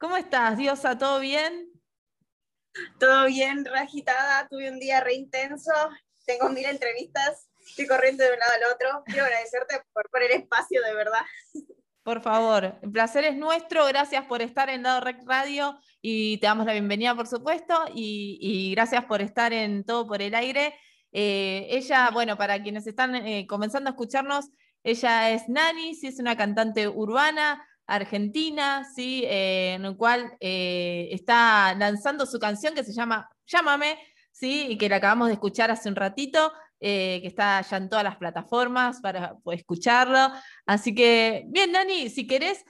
¿Cómo estás, Diosa? ¿Todo bien? Todo bien, re agitada, tuve un día re intenso, tengo mil entrevistas, estoy corriendo de un lado al otro. Quiero agradecerte por, el espacio, de verdad. Por favor, el placer es nuestro, gracias por estar en Lado Rec Radio y te damos la bienvenida, por supuesto, y, gracias por estar en Todo por el Aire. Eh, ella, bueno, para quienes están eh, comenzando a escucharnos, ella es Nani, sí es una cantante urbana, argentina, ¿sí? Eh, en el cual eh, está lanzando su canción que se llama Llámame, ¿sí? y que la acabamos de escuchar hace un ratito, eh, que está ya en todas las plataformas para escucharlo. Así que, bien, Dani, si querés,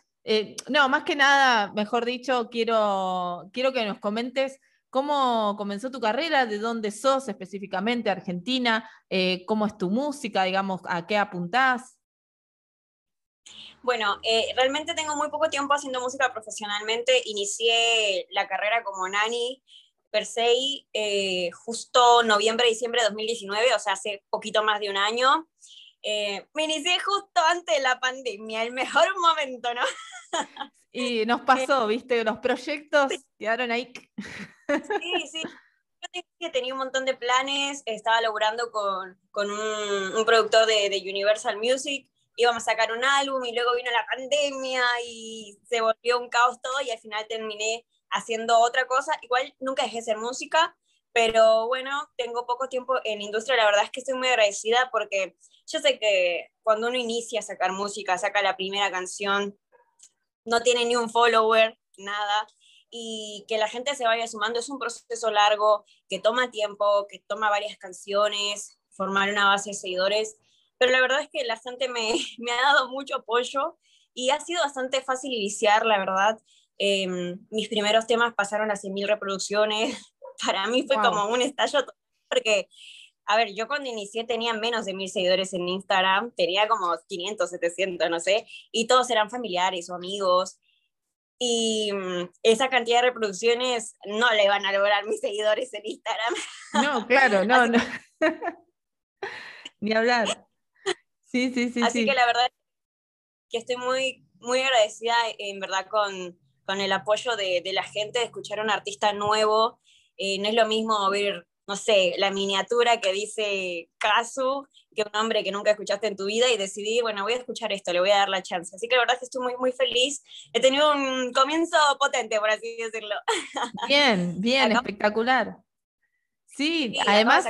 no, más que nada, mejor dicho, quiero, quiero que nos comentes. ¿Cómo comenzó tu carrera? ¿De dónde sos específicamente, Argentina? ¿Cómo es tu música? Digamos, ¿a qué apuntás? Bueno, eh, realmente tengo muy poco tiempo haciendo música profesionalmente. Inicié la carrera como nani per se eh, justo noviembre-diciembre de 2019, o sea, hace poquito más de un año. Eh, me inicié justo antes de la pandemia, el mejor momento, ¿no? Y nos pasó, viste, los proyectos quedaron ahí. Sí, sí. Yo tenía un montón de planes, estaba logrando con, un, productor de Universal Music, íbamos a sacar un álbum y luego vino la pandemia y se volvió un caos todo y al final terminé haciendo otra cosa. Igual nunca dejé hacer música, pero bueno, tengo poco tiempo en industria, la verdad es que estoy muy agradecida porque yo sé que cuando uno inicia a sacar música, saca la primera canción, no tiene ni un follower, nada, y que la gente se vaya sumando es un proceso largo, que toma tiempo, que toma varias canciones, formar una base de seguidores, pero la verdad es que la gente me, me ha dado mucho apoyo y ha sido bastante fácil iniciar, la verdad. Em, mis primeros temas pasaron a 100.000 reproducciones. Para mí fue como un estallo porque, a ver, yo cuando inicié tenía menos de 1.000 seguidores en Instagram, tenía como 500, 700, no sé, y todos eran familiares o amigos. Y mm, esa cantidad de reproducciones no le van a lograr mis seguidores en Instagram. No, claro, no, no. Ni hablar. Sí, sí, sí. Así que la verdad que estoy muy, muy agradecida en verdad con, con el apoyo de, la gente, de escuchar a un artista nuevo. Eh, no es lo mismo ver, no sé, la miniatura que dice Casu, que un hombre que nunca escuchaste en tu vida y decidí, bueno, voy a escuchar esto, le voy a dar la chance. Así que la verdad es que estoy muy, muy feliz. He tenido un comienzo potente, por así decirlo. Bien, bien, espectacular. Sí, sí además...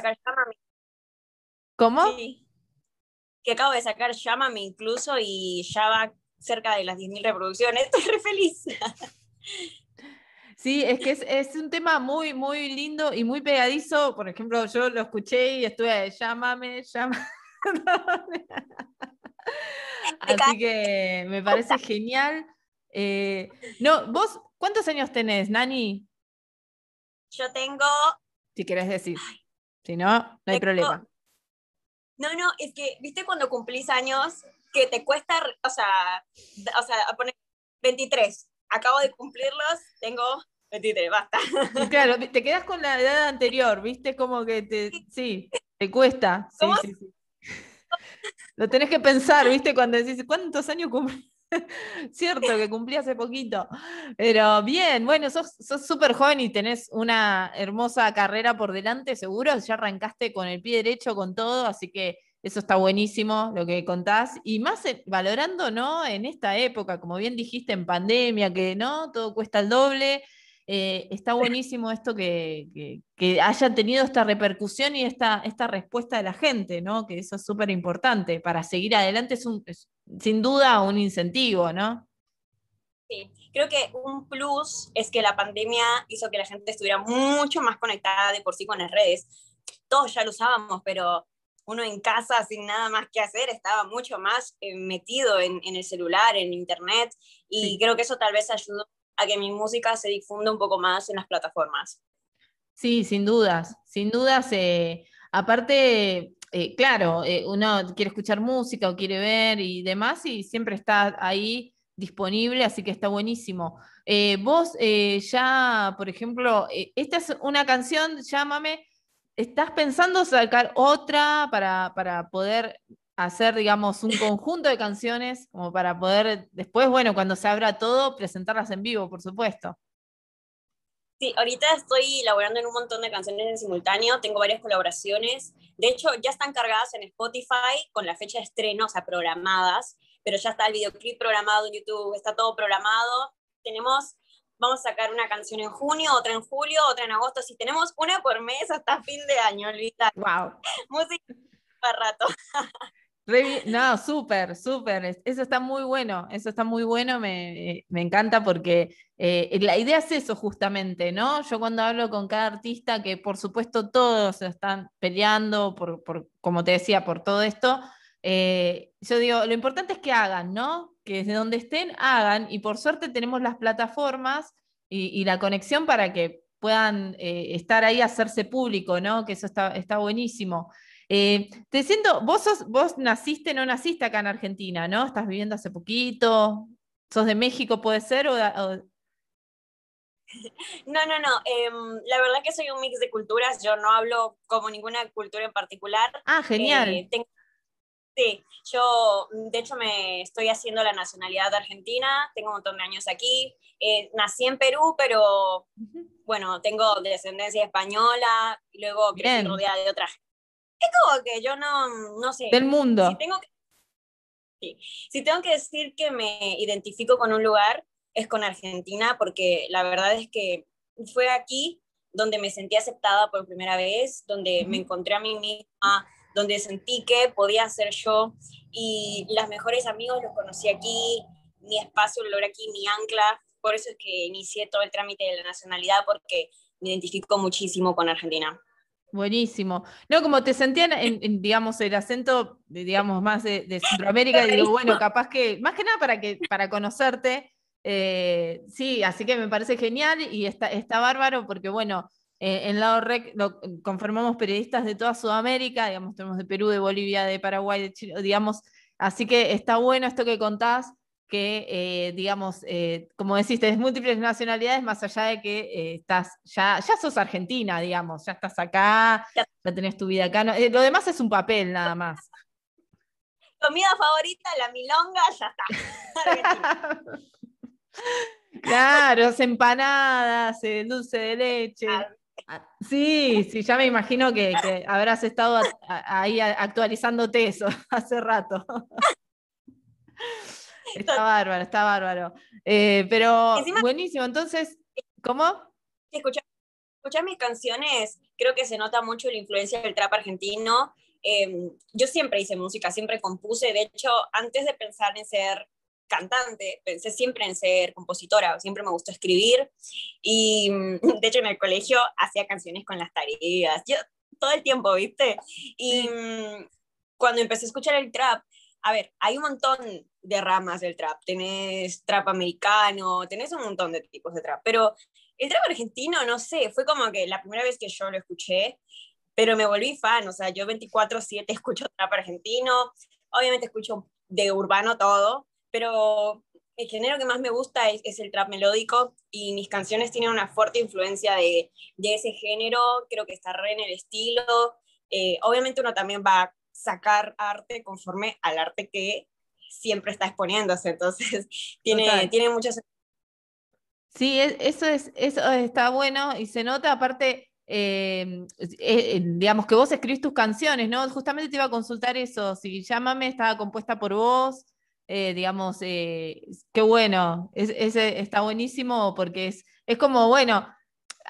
¿Cómo? Sí que acabo de sacar Llámame incluso y ya va cerca de las 10.000 reproducciones. Estoy re feliz. Sí, es que es, un tema muy, muy lindo y muy pegadizo. Por ejemplo, yo lo escuché y estuve, llámame, llámame. Así que me parece genial. Eh, no, vos, ¿cuántos años tenés, Nani? Yo tengo. Si querés decir. si no, no hay problema. No, no, es que, viste cuando cumplís años que te cuesta, o sea, o sea, poner 23, acabo de cumplirlos, tengo 23, basta. Claro, te quedas con la edad anterior, viste, como que te, sí, te cuesta. Sí, sí, sí. Lo tenés que pensar, viste, cuando decís, ¿cuántos años cumplís? Cierto, que cumplí hace poquito. Pero bien, bueno, sos súper joven y tenés una hermosa carrera por delante, seguro. Ya arrancaste con el pie derecho, con todo, así que eso está buenísimo lo que contás. Y más eh, valorando, ¿no? En esta época, como bien dijiste, en pandemia, que no, todo cuesta el doble. Eh, está buenísimo esto que, que, haya tenido esta repercusión y esta, esta respuesta de la gente, ¿no? Que eso es súper importante para seguir adelante. Es un, sin duda un incentivo, ¿no? Sí, creo que un plus es que la pandemia hizo que la gente estuviera mucho más conectada de por sí con las redes. Todos ya lo usábamos, pero uno en casa sin nada más que hacer estaba mucho más eh, metido en, el celular, en internet, y creo que eso tal vez ayudó a que mi música se difunda un poco más en las plataformas. Sí, sin dudas, sin dudas. Eh, aparte, eh, claro, eh, uno quiere escuchar música o quiere ver y demás y siempre está ahí disponible, así que está buenísimo. Eh, vos ya, por ejemplo, esta es una canción, llámame, ¿estás pensando sacar otra para, para poder hacer, digamos, un conjunto de canciones como para poder después, bueno, cuando se abra todo, presentarlas en vivo, por supuesto? Sí, ahorita estoy elaborando en un montón de canciones en simultáneo, tengo varias colaboraciones. De hecho, ya están cargadas en Spotify con la fecha de estreno, o sea, programadas, pero ya está el videoclip programado en YouTube, está todo programado. Tenemos, vamos a sacar una canción en junio, otra en julio, otra en agosto. Si tenemos una por mes hasta fin de año, olvida. Wow. Música para rato no, súper, súper. Eso está muy bueno, eso está muy bueno, me, eh, encanta porque eh, la idea es eso justamente, ¿no? Yo cuando hablo con cada artista, que por supuesto todos están peleando, por, como te decía, por todo esto, eh, yo digo, lo importante es que hagan, ¿no? Que desde donde estén, hagan. Y por suerte tenemos las plataformas y, la conexión para que puedan estar ahí, hacerse público, ¿no? Que eso está, está buenísimo. Eh, te siento, vos sos, vos naciste, no naciste acá en Argentina, ¿no? Estás viviendo hace poquito, sos de México, puede ser, o, No, no, no. Em, la verdad que soy un mix de culturas. Yo no hablo como ninguna cultura en particular. Ah, genial. Eh, sí, yo de hecho me estoy haciendo la nacionalidad de argentina, tengo un montón de años aquí, eh, nací en Perú, pero bueno, tengo descendencia española, y luego crecí rodeada de gente es como que yo no, no sé. Del mundo. Si tengo, que, sí. si tengo que decir que me identifico con un lugar, es con Argentina, porque la verdad es que fue aquí donde me sentí aceptada por primera vez, donde me encontré a mí misma, donde sentí que podía ser yo y las mejores amigos los conocí aquí, mi espacio lo logré aquí, mi ancla, por eso es que inicié todo el trámite de la nacionalidad porque me identifico muchísimo con Argentina. Buenísimo. No, como te sentían en, digamos, el acento, digamos, más de, Centroamérica, digo, bueno, capaz que, más que nada para, que, para conocerte, eh, sí, así que me parece genial y está, está bárbaro porque, bueno, eh, en Lado Rec lo, conformamos periodistas de toda Sudamérica, digamos, tenemos de Perú, de Bolivia, de Paraguay, de Chile, digamos, así que está bueno esto que contás que, eh, digamos, eh, como decís, tenés múltiples nacionalidades, más allá de que eh, estás, ya, ya sos argentina, digamos, ya estás acá, ya tenés tu vida acá. lo demás es un papel nada más. Comida favorita, la milonga, ya está. claro, empanadas, dulce de leche. Ah. Ah, sí, sí, ya me imagino que, que habrás estado ahí actualizándote eso hace rato. Está bárbaro, está bárbaro. Eh, pero buenísimo, entonces, ¿cómo? Escuchar mis canciones, creo que se nota mucho la influencia del trap argentino. Em, yo siempre hice música, siempre compuse. De hecho, antes de pensar en ser cantante, pensé siempre en ser compositora, siempre me gustó escribir. Y mm, de hecho, en el colegio hacía canciones con las tareas. Yo todo el tiempo, ¿viste? Y mm, cuando empecé a escuchar el trap, a ver, hay un montón de ramas del trap. Tenés trap americano, tenés un montón de tipos de trap. Pero el trap argentino, no sé, fue como que la primera vez que yo lo escuché, pero me volví fan. O sea, yo 24-7 escucho trap argentino. Obviamente escucho de urbano todo, pero el género que más me gusta es, el trap melódico y mis canciones tienen una fuerte influencia de, ese género. Creo que está re en el estilo. Eh, obviamente uno también va sacar arte conforme al arte que siempre está exponiéndose. Entonces, tiene, tiene muchas... Sí, e, eso, es, eso está bueno y se nota aparte, em, eh, digamos, que vos escribís tus canciones, ¿no? Justamente te iba a consultar eso, si llámame estaba compuesta por vos, eh, digamos, eh, qué bueno, está buenísimo porque es, es como, bueno,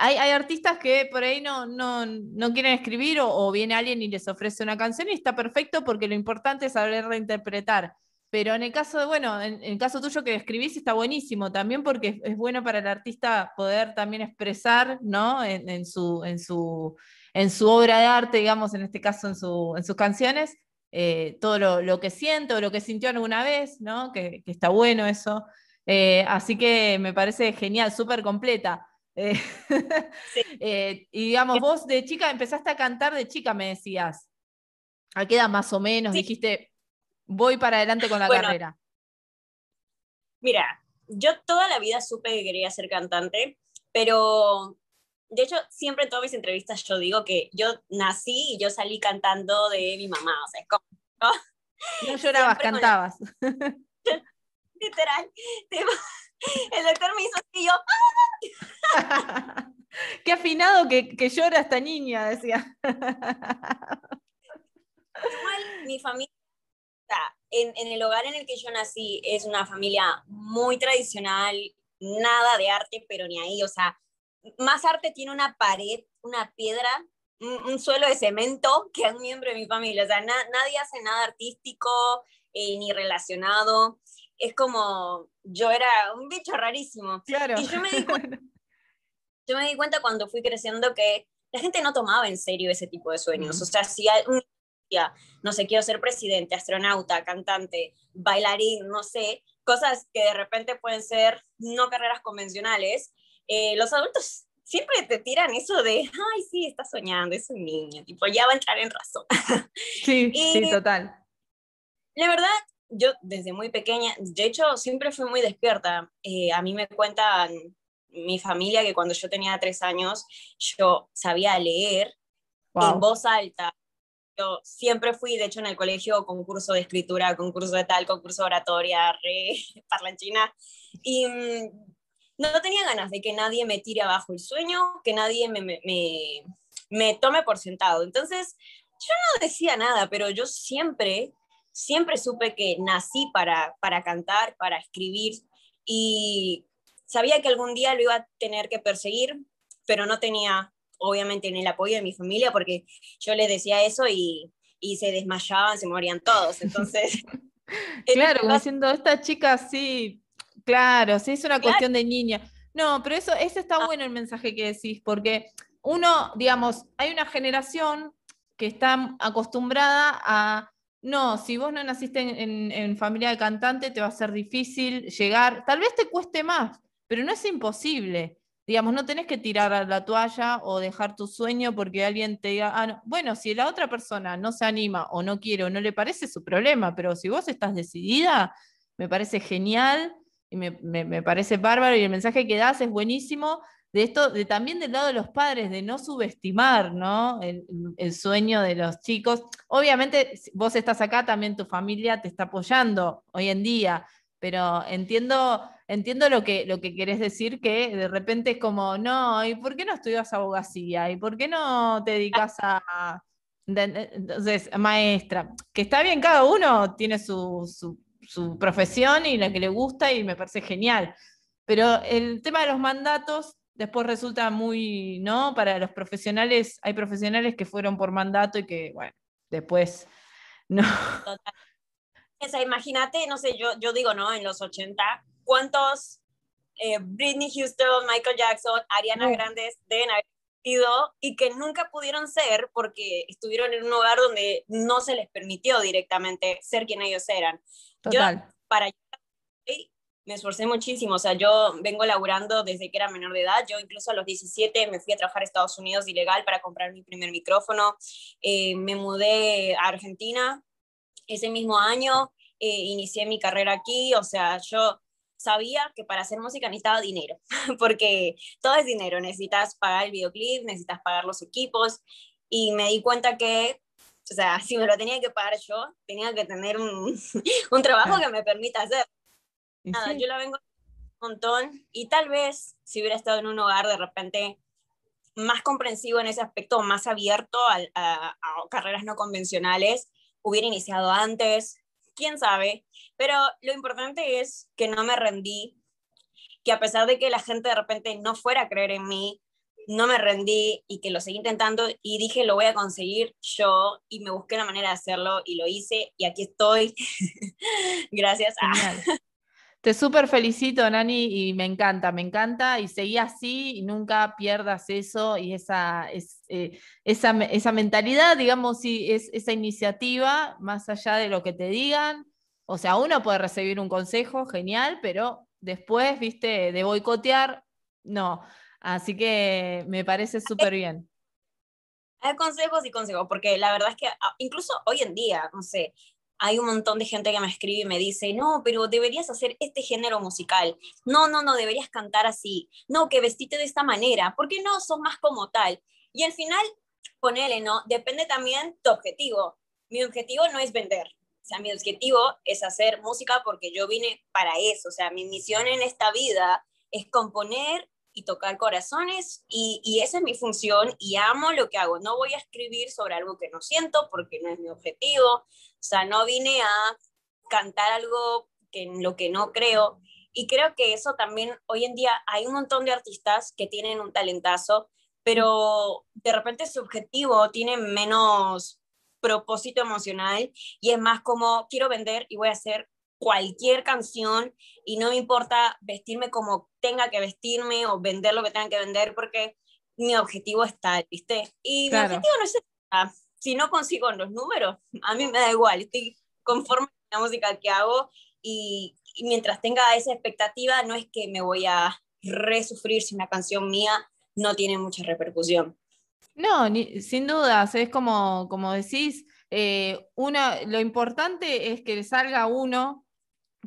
hay, artistas que por ahí no, no, no quieren escribir o, viene alguien y les ofrece una canción y está perfecto porque lo importante es saber reinterpretar. Pero en el caso de, bueno, en, caso tuyo que escribís está buenísimo también porque es, bueno para el artista poder también expresar, En, su, su, en su obra de arte, digamos, en este caso en, sus canciones, eh, todo lo, que siente o lo que sintió alguna vez, Que, está bueno eso. Eh, así que me parece genial, súper completa. Eh, eh, y digamos, vos de chica empezaste a cantar de chica, me decías. ¿A qué edad más o menos dijiste, voy para adelante con la carrera? Mira, yo toda la vida supe que quería ser cantante, pero de hecho, siempre en todas mis entrevistas yo digo que yo nací y yo salí cantando de mi mamá, o sea, es como... No, llorabas, cantabas. Literal. El doctor me hizo así yo. Ah". Qué afinado que, que, llora esta niña, decía. Igual mi familia, en, en el hogar en el que yo nací, es una familia muy tradicional, nada de arte, pero ni ahí, o sea, más arte tiene una pared, una piedra, un, suelo de cemento que un miembro de mi familia, o sea, nadie hace nada artístico eh, ni relacionado es como, yo era un bicho rarísimo. Claro. Y yo me di cuenta, yo me di cuenta cuando fui creciendo que la gente no tomaba en serio ese tipo de sueños. O sea, si un día, no sé, quiero ser presidente, astronauta, cantante, bailarín, no sé, cosas que de repente pueden ser no carreras convencionales, eh, los adultos siempre te tiran eso de, ay, sí, está soñando, es un niño, tipo, ya va a entrar en razón. Sí, sí, total. La verdad, yo desde muy pequeña, de hecho siempre fui muy despierta. Eh, a mí me cuentan mi familia que cuando yo tenía tres años yo sabía leer en voz alta. Yo siempre fui, de hecho en el colegio, concurso de escritura, concurso de tal, concurso de oratoria, re, parlanchina. Y mm, no tenía ganas de que nadie me tire abajo el sueño, que nadie me, me, me tome por sentado. Entonces, yo no decía nada, pero yo siempre siempre supe que nací para, para cantar, para escribir y sabía que algún día lo iba a tener que perseguir, pero no tenía obviamente ni el apoyo de mi familia porque yo les decía eso y, y se desmayaban, se morían todos. Entonces... claro, haciendo este diciendo, esta chica sí, claro, sí es una cuestión de niña. No, pero eso, eso está ah. bueno el mensaje que decís, porque uno, digamos, hay una generación que está acostumbrada a no, si vos no naciste en, familia de cantante, te va a ser difícil llegar. Tal vez te cueste más, pero no es imposible. Digamos, no tenés que tirar la toalla o dejar tu sueño porque alguien te diga, ah, bueno, si la otra persona no se anima o no quiere o no le parece su problema, pero si vos estás decidida, me parece genial y me parece bárbaro y el mensaje que das es buenísimo de esto, de, también del lado de los padres, de no subestimar ¿no? El, sueño de los chicos. Obviamente, vos estás acá, también tu familia te está apoyando hoy en día, pero entiendo, entiendo lo, que, lo que querés decir, que de repente es como, no, ¿y por qué no estudias abogacía? ¿Y por qué no te dedicas a... Entonces, maestra, que está bien, cada uno tiene su, su, su profesión y la que le gusta y me parece genial. Pero el tema de los mandatos después resulta muy, ¿no? Para los profesionales, hay profesionales que fueron por mandato y que, bueno, después no. Total. imagínate, no sé, yo, yo digo, ¿no? En los 80, ¿cuántos eh, Britney Houston, Michael Jackson, Ariana Grande deben haber sido y que nunca pudieron ser porque estuvieron en un hogar donde no se les permitió directamente ser quien ellos eran? Total. Yo, para me esforcé muchísimo, o sea, yo vengo laburando desde que era menor de edad, yo incluso a los 17 me fui a trabajar a Estados Unidos ilegal para comprar mi primer micrófono, eh, me mudé a Argentina ese mismo año, eh, inicié mi carrera aquí, o sea, yo sabía que para hacer música necesitaba dinero, porque todo es dinero, necesitas pagar el videoclip, necesitas pagar los equipos, y me di cuenta que o sea, si me lo tenía que pagar yo, tenía que tener un, un trabajo que me permita hacer yo la vengo un montón y tal vez si hubiera estado en un hogar de repente más comprensivo en ese aspecto, más abierto a, a, a carreras no convencionales, hubiera iniciado antes, quién sabe, pero lo importante es que no me rendí, que a pesar de que la gente de repente no fuera a creer en mí, no me rendí y que lo seguí intentando y dije, lo voy a conseguir yo y me busqué una manera de hacerlo y lo hice y aquí estoy. Gracias. A... Te súper felicito, Nani, y me encanta, me encanta. Y seguí así y nunca pierdas eso y esa, eh, esa, mentalidad, digamos, y esa iniciativa, más allá de lo que te digan. O sea, uno puede recibir un consejo, genial, pero después, viste, de boicotear, no. Así que me parece súper bien. Hay consejos y consejos, porque la verdad es que ah, incluso hoy en día, no sé, hay un montón de gente que me escribe y me dice, no, pero deberías hacer este género musical. No, no, no, deberías cantar así. No, que vestite de esta manera. ¿Por qué no Son más como tal? Y al final, ponele, ¿no? Depende también tu objetivo. Mi objetivo no es vender. O sea, mi objetivo es hacer música porque yo vine para eso. O sea, mi misión en esta vida es componer y tocar corazones y, esa es mi función y amo lo que hago. No voy a escribir sobre algo que no siento porque no es mi objetivo. O sea, no vine a cantar algo que, en lo que no creo. Y creo que eso también hoy en día hay un montón de artistas que tienen un talentazo, pero de repente su objetivo tiene menos propósito emocional y es más como quiero vender y voy a hacer cualquier canción y no me importa vestirme como tenga que vestirme o vender lo que tenga que vender porque mi objetivo está, ¿viste? Y mi objetivo no es esta. Si no consigo los números, a mí me da igual, estoy conforme con la música que hago y, mientras tenga esa expectativa no es que me voy a resufrir si una canción mía no tiene mucha repercusión. No, sin dudas, es como, como decís, eh, uno, lo importante es que salga uno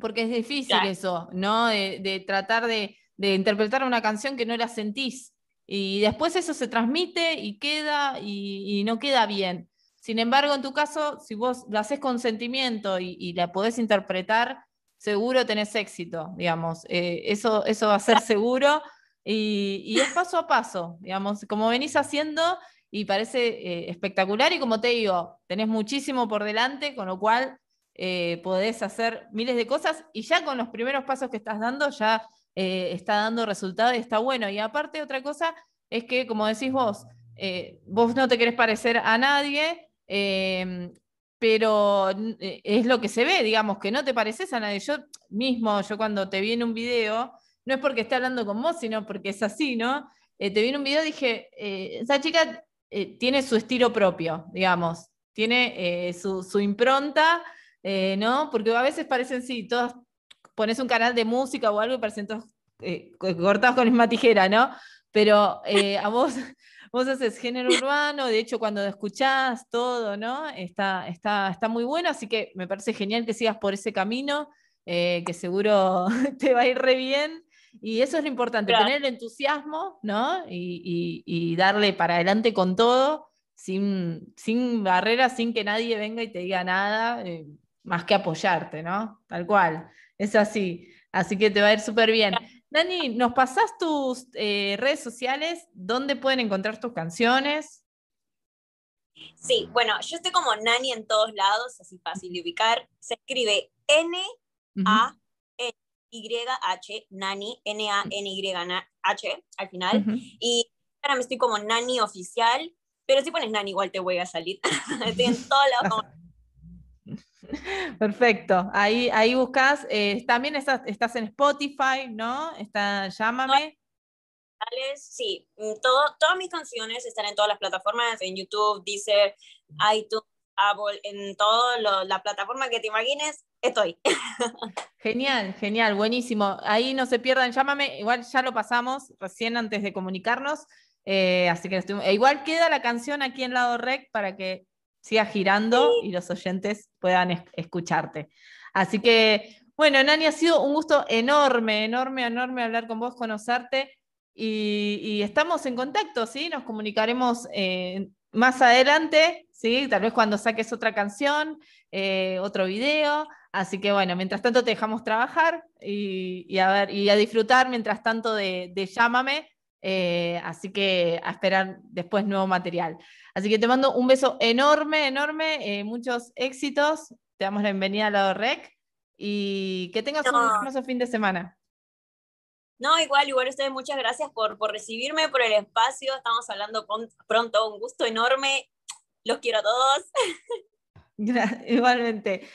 porque es difícil eso, ¿no? De, tratar de, interpretar una canción que no la sentís. Y después eso se transmite y queda y, no queda bien. Sin embargo, en tu caso, si vos la haces con sentimiento y, la podés interpretar, seguro tenés éxito, digamos. Eh, eso, eso va a ser seguro. Y, es paso a paso, digamos, como venís haciendo y parece eh, espectacular y como te digo, tenés muchísimo por delante, con lo cual eh, podés hacer miles de cosas y ya con los primeros pasos que estás dando ya eh, está dando resultado y está bueno. Y aparte otra cosa es que, como decís vos, eh, vos no te querés parecer a nadie, em, pero es lo que se ve, digamos, que no te pareces a nadie. Yo mismo, yo cuando te vi en un video, no es porque esté hablando con vos, sino porque es así, ¿no? te vi un video, dije, esa chica tiene su estilo propio, digamos, tiene su impronta. Eh, ¿no? Porque a veces parecen, sí, todos pones un canal de música o algo y parecen todos eh, cortados con la misma tijera, ¿no? Pero eh, a vos, vos haces género urbano, de hecho cuando escuchás todo, ¿no? Está, está, está muy bueno, así que me parece genial que sigas por ese camino, que seguro te va a ir re bien. Y eso es lo importante, tener el entusiasmo, ¿no? Y, darle para adelante con todo, sin, barreras, sin que nadie venga y te diga nada más que apoyarte, ¿no? Tal cual, es así. Así que te va a ir súper bien. Nani, ¿nos pasás tus eh, redes sociales? ¿Dónde pueden encontrar tus canciones? Sí, bueno, yo estoy como Nani en todos lados, así fácil de ubicar. Se escribe N-A-N-Y-H, Nani, N-A-N-Y-H al final. Y ahora me estoy como Nani oficial, pero si pones Nani igual te voy a salir. estoy en todos lados Perfecto, ahí, ahí buscas. Eh, también estás, estás, en Spotify, ¿no? Está, llámame. Sí, mm, Todo, todas mis canciones están en todas las plataformas, en YouTube, Deezer, iTunes, Apple, en todas las plataformas que te imagines, estoy. Genial, genial, buenísimo. Ahí no se pierdan, llámame, igual ya lo pasamos recién antes de comunicarnos. Eh, así que e igual queda la canción aquí en lado rec para que siga girando y los oyentes puedan escucharte. Así que, bueno, Nani, ha sido un gusto enorme, enorme, enorme hablar con vos, conocerte y, estamos en contacto, ¿sí? Nos comunicaremos eh, más adelante, ¿sí? Tal vez cuando saques otra canción, eh, otro video. Así que bueno, mientras tanto te dejamos trabajar y, a, ver, y a disfrutar mientras tanto de Llámame, eh, así que a esperar después nuevo material. Así que te mando un beso enorme, enorme, eh, muchos éxitos. Te damos la bienvenida al lado rec y que tengas un hermoso fin de semana. No, igual, igual ustedes, muchas gracias por, por recibirme, por el espacio. Estamos hablando pronto, un gusto enorme. Los quiero a todos. Igualmente.